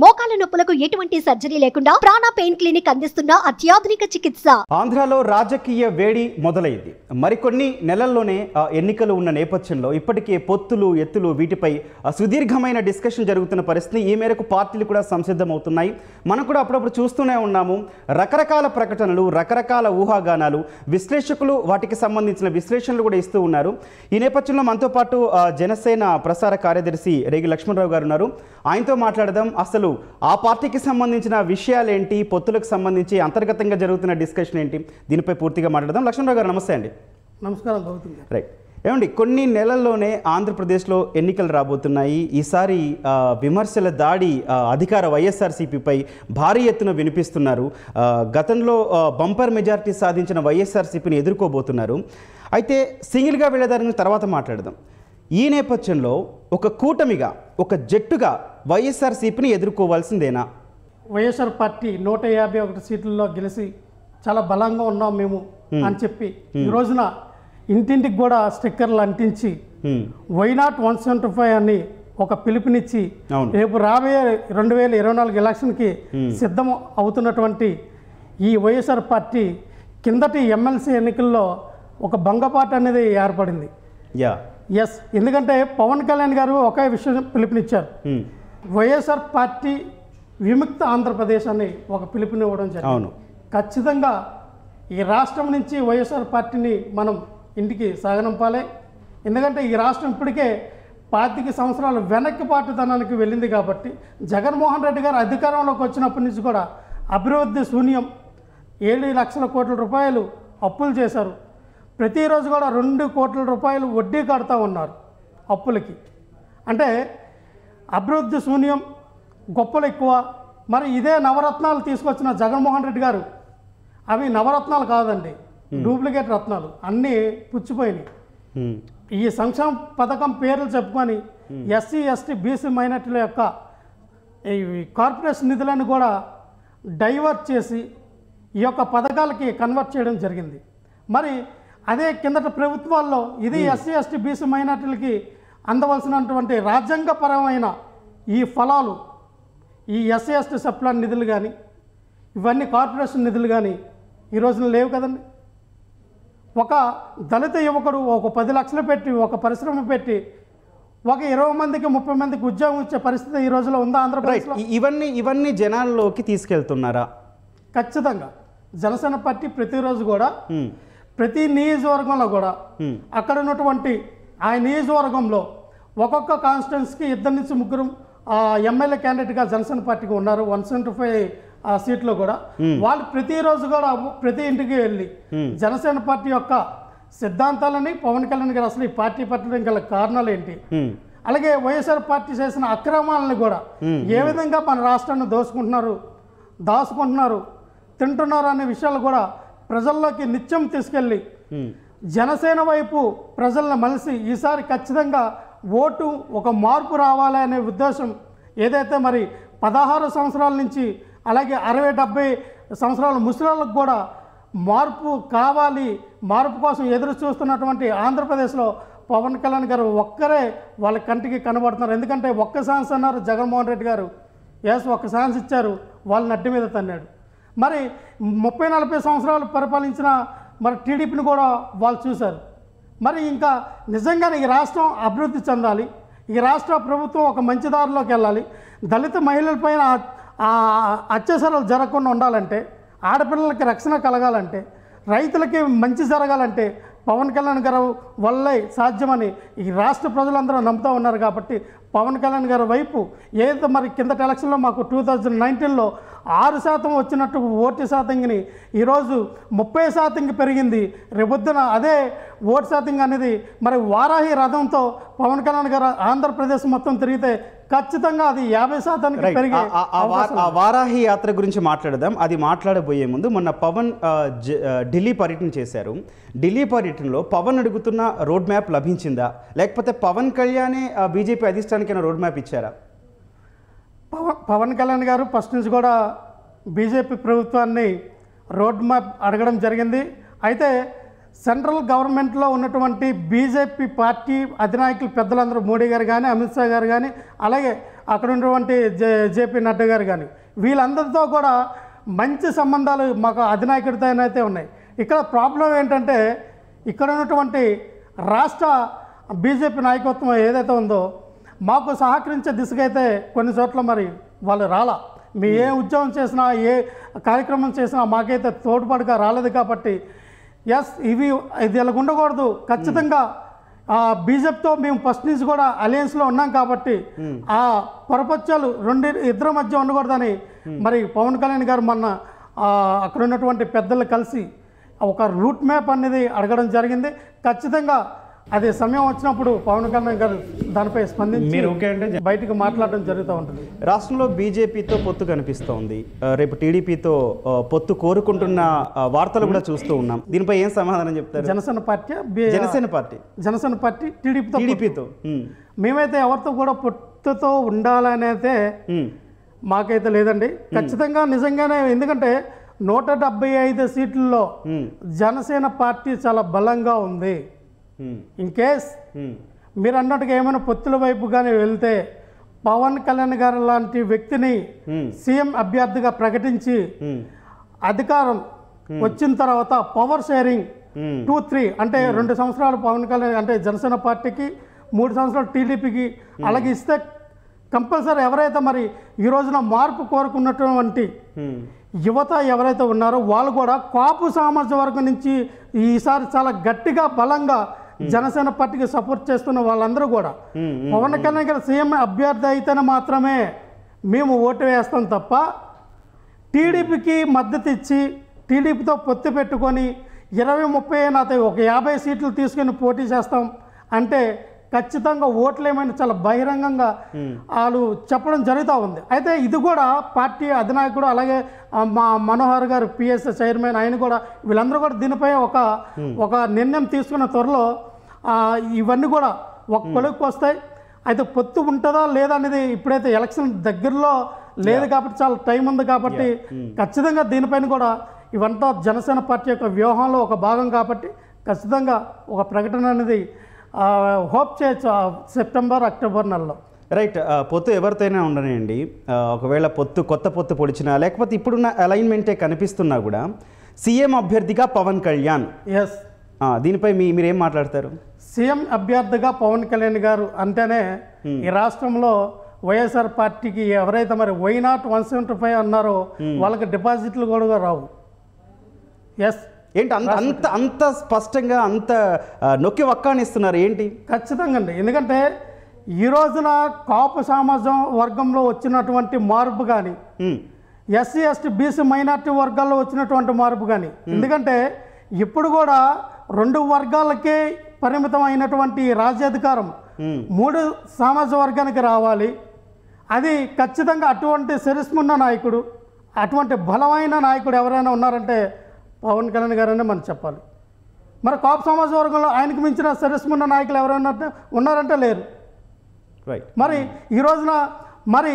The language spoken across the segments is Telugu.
మోకాల నొప్పులకు ఎటువంటి సర్జరీ లేకుండా ప్రాణ పెయిన్ క్లినిక్ అందిస్తున్న అత్యాధునిక చికిత్స ఆంధ్రాలో రాజకీయ వేడి మొదలైంది మరికొన్ని నెలల్లోనే ఎన్నికలు ఉన్న నేపథ్యంలో ఇప్పటికే పొత్తులు ఎత్తులు వీటిపై సుదీర్ఘమైన డిస్కషన్ జరుగుతున్న పరిస్థితి ఈ మేరకు పార్టీలు కూడా సంసిద్ధమవుతున్నాయి మనం కూడా అప్పుడప్పుడు చూస్తూనే ఉన్నాము రకరకాల ప్రకటనలు రకరకాల ఊహాగానాలు విశ్లేషకులు వాటికి సంబంధించిన విశ్లేషణలు కూడా ఇస్తూ ఉన్నారు ఈ నేపథ్యంలో మనతో పాటు జనసేన ప్రసార కార్యదర్శి రేగి లక్ష్మణరావు గారు ఉన్నారు ఆయనతో మాట్లాడదాం అసలు అసలు ఆ పార్టీకి సంబంధించిన విషయాలు ఏంటి పొత్తులకు సంబంధించి అంతర్గతంగా జరుగుతున్న డిస్కషన్ ఏంటి దీనిపై పూర్తిగా మాట్లాడదాం లక్ష్మణరావు గారు నమస్తే అండి నమస్కారం రైట్ ఏమండి కొన్ని నెలల్లోనే ఆంధ్రప్రదేశ్లో ఎన్నికలు రాబోతున్నాయి ఈసారి విమర్శల దాడి అధికార వైఎస్ఆర్సీపీపై భారీ ఎత్తున వినిపిస్తున్నారు గతంలో బంపర్ మెజార్టీ సాధించిన వైఎస్ఆర్సీపీని ఎదుర్కోబోతున్నారు అయితే సింగిల్గా వెళ్ళేదారిని తర్వాత మాట్లాడదాం ఈ నేపథ్యంలో ఒక కూటమిగా ఒక జట్టుగా వైఎస్ఆర్సీపీని ఎదుర్కోవాల్సిందేనా వైఎస్ఆర్ పార్టీ నూట యాభై ఒకటి సీట్లలో గెలిచి చాలా బలంగా ఉన్నాం మేము అని చెప్పి ఈ రోజున ఇంటింటికి కూడా స్టిక్కర్లు అంటించి why not one seventy five అని ఒక పిలుపునిచ్చి రేపు రాబోయే రెండు వేల ఇరవై నాలుగు ఎలక్షన్కి సిద్ధం అవుతున్నటువంటి ఈ వైఎస్ఆర్ పార్టీ కిందటి ఎమ్మెల్సీ ఎన్నికల్లో ఒక భంగపాటు అనేది ఏర్పడింది యా ఎస్ ఎందుకంటే పవన్ కళ్యాణ్ గారు ఒకే విషయం పిలుపునిచ్చారు hmm. వైఎస్ఆర్ పార్టీ విముక్త ఆంధ్రప్రదేశ్ అని ఒక పిలుపునివ్వడం జరిగింది ఖచ్చితంగా ఈ రాష్ట్రం నుంచి వైఎస్ఆర్ పార్టీని మనం ఇంటికి సాగనంపాలి ఎందుకంటే ఈ రాష్ట్రం ఇప్పటికే పాతిక సంవత్సరాలు వెనక్కి పాటుతనానికి వెళ్ళింది కాబట్టి జగన్మోహన్ రెడ్డి గారు అధికారంలోకి వచ్చినప్పటి నుంచి కూడా అభివృద్ధి శూన్యం ఏడు లక్షల కోట్ల రూపాయలు అప్పులు చేశారు ప్రతిరోజు కూడా రెండు కోట్ల రూపాయలు వడ్డీ కడతా ఉన్నారు అప్పులకి అంటే అభివృద్ధి శూన్యం గొప్పలు ఎక్కువ మరి ఇదే నవరత్నాలు తీసుకొచ్చిన జగన్మోహన్ రెడ్డి గారు అవి నవరత్నాలు కాదండి డూప్లికేట్ రత్నాలు అన్నీ పుచ్చిపోయినాయి ఈ సంక్షేమ పథకం పేర్లు చెప్పుకొని ఎస్సీ ఎస్టీ బీసీ మైనార్టీల యొక్క ఈ కార్పొరేషన్ నిధులను కూడా డైవర్ట్ చేసి ఈ యొక్క పథకాలకి కన్వర్ట్ చేయడం జరిగింది మరి అదే కిందట ప్రభుత్వాల్లో ఇది hmm. ఎస్సీ ఎస్టీ బీసీ మైనార్టీలకి అందవలసినటువంటి రాజ్యాంగపరమైన ఈ ఫలాలు ఈ ఎస్సీ ఎస్టీ సప్లాన్ నిధులు కానీ ఇవన్నీ కార్పొరేషన్ నిధులు కానీ ఈ రోజున లేవు కదండి ఒక దళిత యువకుడు ఒక పది లక్షలు పెట్టి ఒక పరిశ్రమ పెట్టి ఒక ఇరవై మందికి ముప్పై మందికి ఉద్యోగం ఇచ్చే పరిస్థితి ఈ రోజులో ఉందా ఆంధ్రప్రదేశ్లో ఇవన్నీ ఇవన్నీ జనాల్లోకి తీసుకెళ్తున్నారా ఖచ్చితంగా జనసేన పార్టీ ప్రతిరోజు కూడా hmm. ప్రతి నియోజకవర్గంలో కూడా అక్కడ ఉన్నటువంటి ఆ నియోజకవర్గంలో ఒక్కొక్క కాన్స్టిట్యున్సీకి ఇద్దరు నుంచి ముగ్గురు ఎమ్మెల్యే క్యాండిడేట్గా జనసేన పార్టీకి ఉన్నారు వన్ సెవెంటీ ఫైవ్ ఆ సీట్లో కూడా వాళ్ళు ప్రతిరోజు కూడా ప్రతి ఇంటికి వెళ్ళి జనసేన పార్టీ యొక్క సిద్ధాంతాలని పవన్ కళ్యాణ్ గారు అసలు ఈ పార్టీ పట్టడం గల కారణాలు ఏంటి అలాగే వైఎస్ఆర్ పార్టీ చేసిన అక్రమాలను కూడా ఏ విధంగా మన రాష్ట్రాన్ని దోసుకుంటున్నారు దాచుకుంటున్నారు తింటున్నారు అనే విషయాలు కూడా ప్రజల్లోకి నిత్యం తీసుకెళ్ళి జనసేన వైపు ప్రజల్ని మలిసి ఈసారి ఖచ్చితంగా ఓటు ఒక మార్పు రావాలి అనే ఉద్దేశం ఏదైతే మరి పదహారు సంవత్సరాల నుంచి అలాగే అరవై డెబ్బై సంవత్సరాల ముసలాళ్ళకు కూడా మార్పు కావాలి మార్పు కోసం ఎదురు చూస్తున్నటువంటి ఆంధ్రప్రదేశ్లో పవన్ కళ్యాణ్ గారు ఒక్కరే వాళ్ళ కంటికి కనబడుతున్నారు ఎందుకంటే ఒక్క ఛాన్స్ అన్నారు జగన్మోహన్ రెడ్డి గారు ఎస్ ఒక్క ఛాన్స్ ఇచ్చారు వాళ్ళని అడ్డు మీద తన్నాడు మరి ముప్పై నలభై సంవత్సరాలు పరిపాలించిన మరి టీడీపీని కూడా వాళ్ళు చూశారు మరి ఇంకా నిజంగానే ఈ రాష్ట్రం అభివృద్ధి చెందాలి ఈ రాష్ట్ర ప్రభుత్వం ఒక మంచి దారిలోకి వెళ్ళాలి దళిత మహిళలపైన అత్యాచారాలు జరగకుండా ఉండాలంటే ఆడపిల్లలకి రక్షణ కలగాలంటే రైతులకి మంచి జరగాలంటే పవన్ కళ్యాణ్ గారు వల్లే సాధ్యమని ఈ రాష్ట్ర ప్రజలందరూ నమ్ముతూ ఉన్నారు కాబట్టి పవన్ కళ్యాణ్ గారి వైపు ఏదో మరి కిందటి ఎలక్షన్లో మాకు టూ థౌజండ్ నైన్టీన్లో ఆరు శాతం వచ్చినట్టు ఓటు శాతంకి ఈరోజు ముప్పై శాతంకి పెరిగింది రేపొద్దున అదే ఓటు శాతం అనేది మరి వారాహి రథంతో పవన్ కళ్యాణ్ గారు ఆంధ్రప్రదేశ్ మొత్తం తిరిగితే ఖచ్చితంగా అది యాభై శాతానికి ఆ వారాహి యాత్ర గురించి మాట్లాడదాం అది మాట్లాడబోయే ముందు మొన్న పవన్ ఢిల్లీ పర్యటన చేశారు ఢిల్లీ పర్యటనలో పవన్ అడుగుతున్న రోడ్ మ్యాప్ లభించిందా లేకపోతే పవన్ కళ్యాణే బీజేపీ అధిష్టానికైనా రోడ్ మ్యాప్ ఇచ్చారా పవన్ పవన్ కళ్యాణ్ గారు ఫస్ట్ నుంచి కూడా బీజేపీ ప్రభుత్వాన్ని రోడ్ మ్యాప్ అడగడం జరిగింది అయితే సెంట్రల్ గవర్నమెంట్లో ఉన్నటువంటి బీజేపీ పార్టీ అధినాయకులు పెద్దలందరూ మోడీ గారు కానీ అమిత్ షా గారు కానీ అలాగే అక్కడ ఉన్నటువంటి జే జేపీ నడ్డా గారు కానీ వీళ్ళందరితో కూడా మంచి సంబంధాలు మాకు అధినాయకుడితోనైతే ఉన్నాయి ఇక్కడ ప్రాబ్లం ఏంటంటే ఇక్కడ ఉన్నటువంటి రాష్ట్ర బీజేపీ నాయకత్వం ఏదైతే ఉందో మాకు సహకరించే అయితే కొన్ని చోట్ల మరి వాళ్ళు రాలా మీ ఏ ఉద్యమం చేసినా ఏ కార్యక్రమం చేసినా మాకైతే తోడ్పాటుగా రాలేదు కాబట్టి ఎస్ ఇవి ఇది ఇలా ఉండకూడదు ఖచ్చితంగా బీజేపీతో మేము ఫస్ట్ నుంచి కూడా అలయన్స్లో ఉన్నాం కాబట్టి hmm. ఆ ప్రపంచాలు రెండు ఇద్దరి మధ్య ఉండకూడదని hmm. మరి పవన్ కళ్యాణ్ గారు మొన్న అక్కడ ఉన్నటువంటి పెద్దలు కలిసి ఒక రూట్ మ్యాప్ అనేది అడగడం జరిగింది ఖచ్చితంగా అదే సమయం వచ్చినప్పుడు పవన్ కళ్యాణ్ గారు దానిపై స్పందించి మీరు ఓకే అంటే బయటకు మాట్లాడడం జరుగుతూ ఉంటుంది రాష్ట్రంలో బీజేపీతో పొత్తు కనిపిస్తోంది రేపు టీడీపీతో పొత్తు కోరుకుంటున్న వార్తలు కూడా చూస్తూ ఉన్నాం దీనిపై ఏం సమాధానం చెప్తారు Janasena party Janasena party Janasena party టీడీపీతో టీడీపీతో మేమైతే ఎవరితో కూడా పొత్తుతో అయితే మాకైతే లేదండి ఖచ్చితంగా నిజంగానే ఎందుకంటే నూట డెబ్బై ఐదు సీట్లలో జనసేన పార్టీ చాలా బలంగా ఉంది ఇన్ hmm. Case hmm. మీరు అన్నట్టుగా ఏమైనా పొత్తుల వైపు కానీ వెళ్తే పవన్ కళ్యాణ్ గారు లాంటి వ్యక్తిని hmm. సీఎం అభ్యర్థిగా ప్రకటించి అధికారం వచ్చిన తర్వాత పవర్ షేరింగ్ టూ త్రీ అంటే రెండు సంవత్సరాలు పవన్ కళ్యాణ్ అంటే జనసేన పార్టీకి మూడు సంవత్సరాలు టీడీపీకి అలాగే ఇస్తే కంపల్సరీ ఎవరైతే మరి ఈ రోజున మార్పు కోరుకున్నటువంటి యువత ఎవరైతే ఉన్నారో వాళ్ళు కూడా కాపు సామర్థ్య వర్గం నుంచి ఈసారి చాలా గట్టిగా బలంగా Hmm. జనసేన పార్టీకి సపోర్ట్ చేస్తున్న వాళ్ళందరూ కూడా hmm, hmm, పవన్ కళ్యాణ్ గారు సీఎం అభ్యర్థి అయితేనే మాత్రమే మేము ఓటు వేస్తాం తప్ప టీడీపీకి మద్దతు ఇచ్చి టీడీపీతో పొత్తు పెట్టుకొని ఇరవై ముప్పై నాతో ఒక యాభై సీట్లు తీసుకొని పోటీ చేస్తాం అంటే ఖచ్చితంగా ఓట్లేమని చాలా బహిరంగంగా వాళ్ళు చెప్పడం జరుగుతూ ఉంది అయితే ఇది కూడా పార్టీ అధినాయకుడు అలాగే మా మనోహర్ గారు పిఎస్ చైర్మన్ ఆయన కూడా వీళ్ళందరూ కూడా దీనిపై ఒక ఒక నిర్ణయం తీసుకున్న త్వరలో ఇవన్నీ కూడా ఒక కొలుగుకి వస్తాయి అయితే పొత్తు ఉంటుందా లేదా అనేది ఇప్పుడైతే ఎలక్షన్ దగ్గరలో లేదు కాబట్టి చాలా టైం ఉంది కాబట్టి ఖచ్చితంగా దీనిపైన కూడా ఇవంతా జనసేన పార్టీ యొక్క వ్యూహంలో ఒక భాగం కాబట్టి ఖచ్చితంగా ఒక ప్రకటన అనేది హోప్ చేయొచ్చు సెప్టెంబర్ అక్టోబర్ నెలలో రైట్ పొత్తు ఎవరితోనే ఉండనండి ఒకవేళ పొత్తు కొత్త పొత్తు పొడిచినా లేకపోతే ఇప్పుడున్న అలైన్మెంటే కనిపిస్తున్నా కూడా సీఎం అభ్యర్థిగా పవన్ కళ్యాణ్ ఎస్ దీనిపై మీ మీరేం మాట్లాడతారు సీఎం అభ్యర్థిగా పవన్ కళ్యాణ్ గారు అంటేనే hmm. ఈ రాష్ట్రంలో వైఎస్ఆర్ పార్టీకి ఎవరైతే మరి why not one seventy five అన్నారో hmm. వాళ్ళకి డిపాజిట్లు కూడా రావు ఎస్ ఏంటి అంత అంత అంత స్పష్టంగా అంత నొక్కి వక్కానిస్తున్నారు ఏంటి ఖచ్చితంగా అండి ఎందుకంటే ఈ రోజున కాపు సమాజం వర్గంలో వచ్చినటువంటి మార్పు కానీ ఎస్సీ ఎస్టీ బీసీ మైనార్టీ వర్గాల్లో వచ్చినటువంటి మార్పు కానీ ఎందుకంటే ఇప్పుడు కూడా రెండు వర్గాలకే పరిమితం అయినటువంటి రాజ్యాధికారం మూడు సమాజ వర్గానికి రావాలి అది ఖచ్చితంగా అటువంటి సరిస్మున్న నాయకుడు అటువంటి బలమైన నాయకుడు ఎవరైనా ఉన్నారంటే పవన్ కళ్యాణ్ గారనే మనం చెప్పాలి మరి కాపు సమాజ వర్గంలో ఆయనకు మించిన ఉన్న నాయకులు ఎవరైనా ఉన్నారంటే లేరు రైట్ మరి ఈ రోజున మరి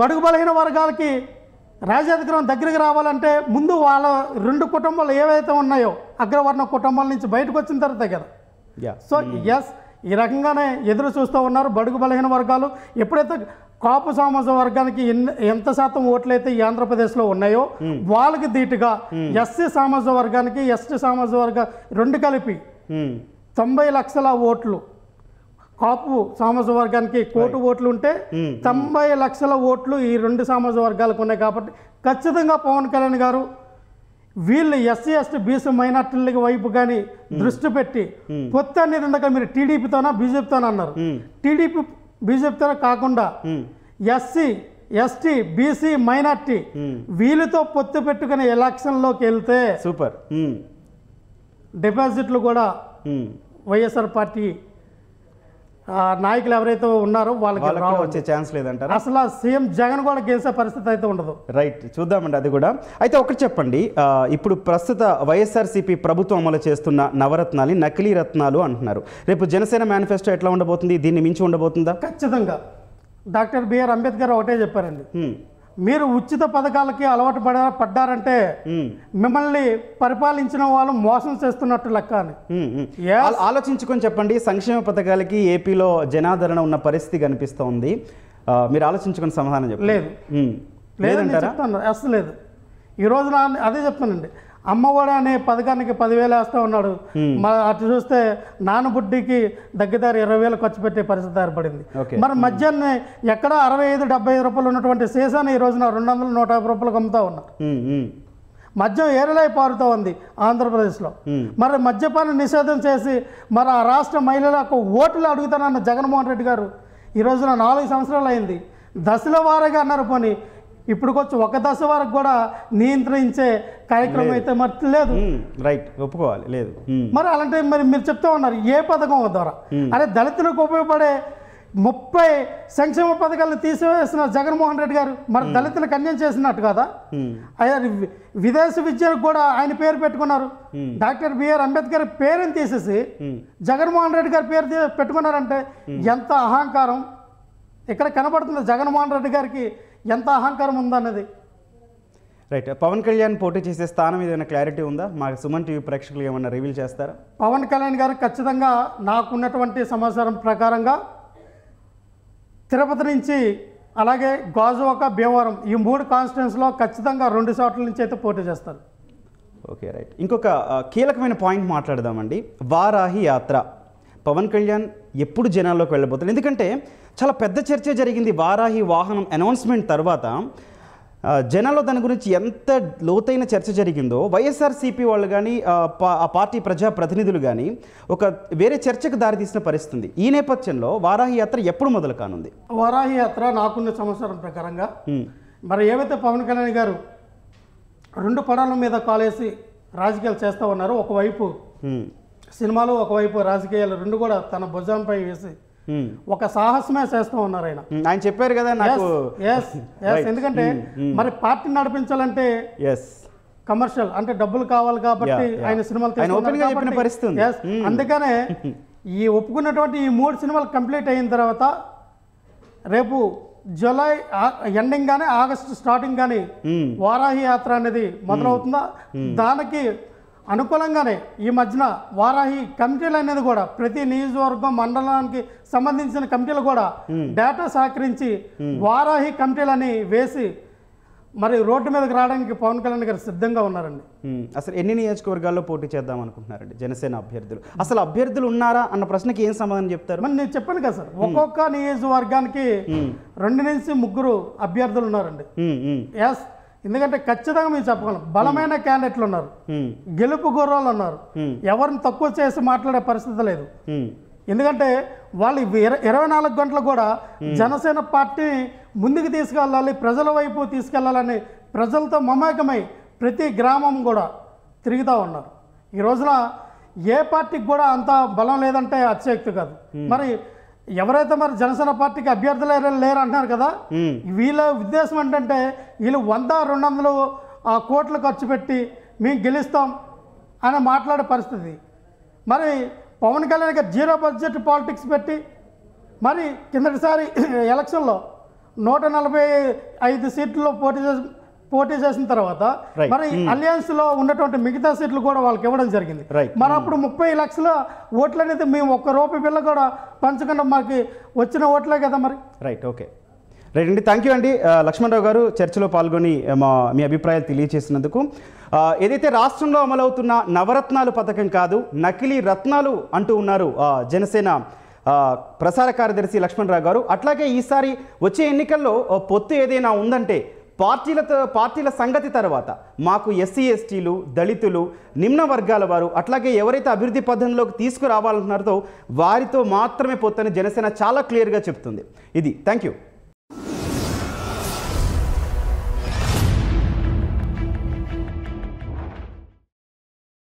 బడుగు బలహీన వర్గాలకి రాజాధికారం దగ్గరికి రావాలంటే ముందు వాళ్ళ రెండు కుటుంబాలు ఏవైతే ఉన్నాయో అగ్రవర్ణ కుటుంబాల నుంచి బయటకు వచ్చిన తర్వాత కదా సో ఎస్ mm. ఈ రకంగానే ఎదురు చూస్తూ ఉన్నారు బడుగు బలహీన వర్గాలు ఎప్పుడైతే కాపు సామాజ వర్గానికి ఎంత శాతం ఓట్లయితే ఈ ఆంధ్రప్రదేశ్లో ఉన్నాయో hmm. వాళ్ళకి ధీటుగా hmm. ఎస్సీ సామాజిక వర్గానికి ఎస్టీ సామాజ వర్గ రెండు కలిపి hmm. తొంభై లక్షల ఓట్లు కాపు సామాజిక వర్గానికి కోటి ఓట్లు ఉంటే తొంభై లక్షల ఓట్లు ఈ రెండు సామాజ వర్గాలకు ఉన్నాయి కాబట్టి ఖచ్చితంగా పవన్ కళ్యాణ్ గారు వీళ్ళు ఎస్సీ ఎస్టీ బీసీ మైనార్టీలకి వైపు కానీ దృష్టి పెట్టి కొత్త అనేది మీరు టీడీపీతోనా బీజేపీతోనా అన్నారు టీడీపీ బీజేపీతో కాకుండా ఎస్సీ ఎస్టీ బీసీ మైనార్టీ వీళ్ళతో పొత్తు పెట్టుకుని ఎలక్షన్లోకి వెళ్తే సూపర్ డిపాజిట్లు కూడా వైఎస్ఆర్ పార్టీ నాయకులు ఎవరైతే ఉన్నారో వాళ్ళకి వచ్చే ఛాన్స్ లేదంటారు అసలు సీఎం జగన్ కూడా గెలిచే పరిస్థితి అయితే ఉండదు రైట్ చూద్దామండి అది కూడా అయితే ఒకటి చెప్పండి ఇప్పుడు ప్రస్తుత వైఎస్ఆర్సీపీ ప్రభుత్వం అమలు చేస్తున్న నవరత్నాలు నకిలీ రత్నాలు అంటున్నారు రేపు జనసేన మేనిఫెస్టో ఎట్లా ఉండబోతుంది దీన్ని మించి ఉండబోతుందా ఖచ్చితంగా డాక్టర్ బిఆర్ అంబేద్కర్ ఒకటే చెప్పారండి hmm. మీరు ఉచిత పథకాలకి అలవాటు పడ పడ్డారంటే మిమ్మల్ని పరిపాలించిన వాళ్ళు మోసం చేస్తున్నట్టు లెక్క అని ఆలోచించుకొని చెప్పండి సంక్షేమ పథకాలకి ఏపీలో జనాదరణ ఉన్న పరిస్థితి కనిపిస్తోంది మీరు ఆలోచించుకొని సమాధానం చెప్పండి లేదు లేదంటారా అసలు లేదు ఈ రోజున అదే చెప్తానండి అమ్మఒడి అనే పథకానికి పదివేలు వేస్తూ ఉన్నాడు అటు చూస్తే నానబుడ్డికి దగ్గర ఇరవై వేలు ఖర్చు పెట్టే పరిస్థితి ఏర్పడింది మరి మధ్యాహ్నం ఎక్కడ అరవై ఐదు డెబ్బై ఐదు రూపాయలు ఉన్నటువంటి సీసాన్ని ఈ రోజున రెండు వందల నూట యాభై రూపాయలు అమ్ముతా ఉన్నారు మద్యం ఏరలై పారుతూ ఉంది ఆంధ్రప్రదేశ్లో మరి మద్యపాన నిషేధం చేసి మరి ఆ రాష్ట్ర మహిళలకు ఓట్లు అడుగుతానన్న జగన్మోహన్ రెడ్డి గారు ఈ రోజున నాలుగు సంవత్సరాలు అయింది దశల వారీగా అన్నారు పోనీ కొంచెం ఒక దశ వరకు కూడా నియంత్రించే కార్యక్రమం అయితే మరి లేదు రైట్ ఒప్పుకోవాలి లేదు మరి అలాంటి మరి మీరు చెప్తా ఉన్నారు ఏ పథకం ద్వారా అదే దళితులకు ఉపయోగపడే ముప్పై సంక్షేమ పథకాలను తీసివేస్తున్న జగన్మోహన్ రెడ్డి గారు మరి దళితులు కన్యం చేసినట్టు కదా విదేశ విద్యకు కూడా ఆయన పేరు పెట్టుకున్నారు డాక్టర్ బిఆర్ అంబేద్కర్ పేరుని తీసేసి జగన్మోహన్ రెడ్డి గారి పేరు పెట్టుకున్నారంటే ఎంత అహంకారం ఇక్కడ కనబడుతుంది జగన్మోహన్ రెడ్డి గారికి ఎంత అహంకారం ఉందన్నది రైట్ పవన్ కళ్యాణ్ పోటీ చేసే స్థానం ఏదైనా క్లారిటీ ఉందా మా సుమన్ టీవీ ప్రేక్షకులు ఏమైనా రివీల్ చేస్తారా పవన్ కళ్యాణ్ గారు ఖచ్చితంగా నాకున్నటువంటి సమాచారం ప్రకారంగా తిరుపతి నుంచి అలాగే గాజువాక భీమవరం ఈ మూడు కాన్స్టిట్యున్స్లో ఖచ్చితంగా రెండు చోట్ల నుంచి అయితే పోటీ చేస్తారు ఓకే రైట్ ఇంకొక కీలకమైన పాయింట్ మాట్లాడదామండి వారాహి యాత్ర పవన్ కళ్యాణ్ ఎప్పుడు జనాల్లోకి వెళ్ళబోతుంది ఎందుకంటే చాలా పెద్ద చర్చ జరిగింది వారాహి వాహనం అనౌన్స్మెంట్ తర్వాత జనాల్లో దాని గురించి ఎంత లోతైన చర్చ జరిగిందో వైఎస్ఆర్సీపీ వాళ్ళు కానీ ఆ పార్టీ ప్రజా ప్రతినిధులు కానీ ఒక వేరే చర్చకు దారితీసిన పరిస్థితుంది ఈ నేపథ్యంలో వారాహి యాత్ర ఎప్పుడు మొదలు కానుంది వారాహి యాత్ర నాకున్న సంవత్సరం ప్రకారంగా మరి ఏవైతే పవన్ కళ్యాణ్ గారు రెండు పడాల మీద కాలేసి రాజకీయాలు చేస్తూ ఉన్నారో ఒకవైపు సినిమాలు ఒకవైపు రాజకీయాలు రెండు కూడా తన భుజంపై వేసి ఒక సాహసమే చేస్తూ ఉన్నారు ఆయన ఆయన చెప్పారు కదా ఎందుకంటే మరి పార్టీ నడిపించాలంటే కమర్షియల్ అంటే డబ్బులు కావాలి కాబట్టి ఆయన సినిమాలు పరిస్థితి అందుకనే ఈ ఒప్పుకున్నటువంటి ఈ మూడు సినిమాలు కంప్లీట్ అయిన తర్వాత రేపు జూలై ఎండింగ్ కానీ ఆగస్టు స్టార్టింగ్ కానీ వారాహి యాత్ర అనేది మొదలవుతుందా దానికి అనుకూలంగానే ఈ మధ్యన వారాహి కమిటీలు అనేది కూడా ప్రతి నియోజకవర్గం మండలానికి సంబంధించిన కమిటీలు కూడా డేటా సహకరించి వారాహి కమిటీలని వేసి మరి రోడ్డు మీదకి రావడానికి పవన్ కళ్యాణ్ గారు సిద్ధంగా ఉన్నారండి అసలు ఎన్ని నియోజకవర్గాల్లో పోటీ చేద్దాం అనుకుంటున్నారండి జనసేన అభ్యర్థులు అసలు అభ్యర్థులు ఉన్నారా అన్న ప్రశ్నకి ఏం సమాధానం చెప్తారు మరి నేను చెప్పాను కదా సార్ ఒక్కొక్క నియోజకవర్గానికి రెండు నుంచి ముగ్గురు అభ్యర్థులు ఉన్నారండి ఎస్ ఎందుకంటే ఖచ్చితంగా మీరు చెప్పగలం బలమైన hmm. క్యాండిడేట్లు ఉన్నారు hmm. గెలుపు గుర్రాలు ఉన్నారు hmm. ఎవరిని తక్కువ చేసి మాట్లాడే పరిస్థితి లేదు ఎందుకంటే వాళ్ళు ఇరవై నాలుగు గంటలు కూడా జనసేన పార్టీ ముందుకు తీసుకెళ్ళాలి ప్రజల వైపు తీసుకెళ్ళాలని ప్రజలతో మమేకమై ప్రతి గ్రామం కూడా తిరుగుతూ ఉన్నారు ఈ రోజున ఏ పార్టీకి కూడా అంత బలం లేదంటే అత్యక్తి కాదు మరి ఎవరైతే మరి జనసేన పార్టీకి అభ్యర్థులు లేరు అంటున్నారు కదా వీళ్ళ ఉద్దేశం ఏంటంటే వీళ్ళు వంద రెండు వందలు కోట్లు ఖర్చు పెట్టి మేము గెలుస్తాం అని మాట్లాడే పరిస్థితి మరి పవన్ కళ్యాణ్ గారు జీరో బడ్జెట్ పాలిటిక్స్ పెట్టి మరి కిందటిసారి ఎలక్షన్లో నూట నలభై ఐదు సీట్లలో పోటీ చేసి పోటీ చేసిన తర్వాత మరి అలయన్స్ hmm. లో ఉన్నటువంటి మిగతా సీట్లు కూడా వాళ్ళకి ఇవ్వడం జరిగింది hmm. మరి అప్పుడు ముప్పై లక్షల ఓట్లు అనేది మేము ఒక్క రూపాయి పిల్ల కూడా పంచకుండా మాకు వచ్చిన ఓట్లే కదా మరి రైట్ ఓకే రైట్ అండి థ్యాంక్ యూ అండి లక్ష్మణరావు గారు చర్చలో పాల్గొని మా మీ అభిప్రాయాలు తెలియజేసినందుకు ఏదైతే రాష్ట్రంలో అమలవుతున్న నవరత్నాలు పథకం కాదు నకిలీ రత్నాలు అంటూ ఉన్నారు జనసేన ప్రసార కార్యదర్శి లక్ష్మణరావు గారు అట్లాగే ఈసారి వచ్చే ఎన్నికల్లో పొత్తు ఏదైనా ఉందంటే పార్టీలతో పార్టీల సంగతి తర్వాత మాకు ఎస్సీ ఎస్టీలు దళితులు నిమ్న వర్గాల వారు అట్లాగే ఎవరైతే అభివృద్ధి పథంలోకి తీసుకురావాలంటున్నారో వారితో మాత్రమే పోతని జనసేన చాలా క్లియర్గా చెప్తుంది ఇది థ్యాంక్ యూ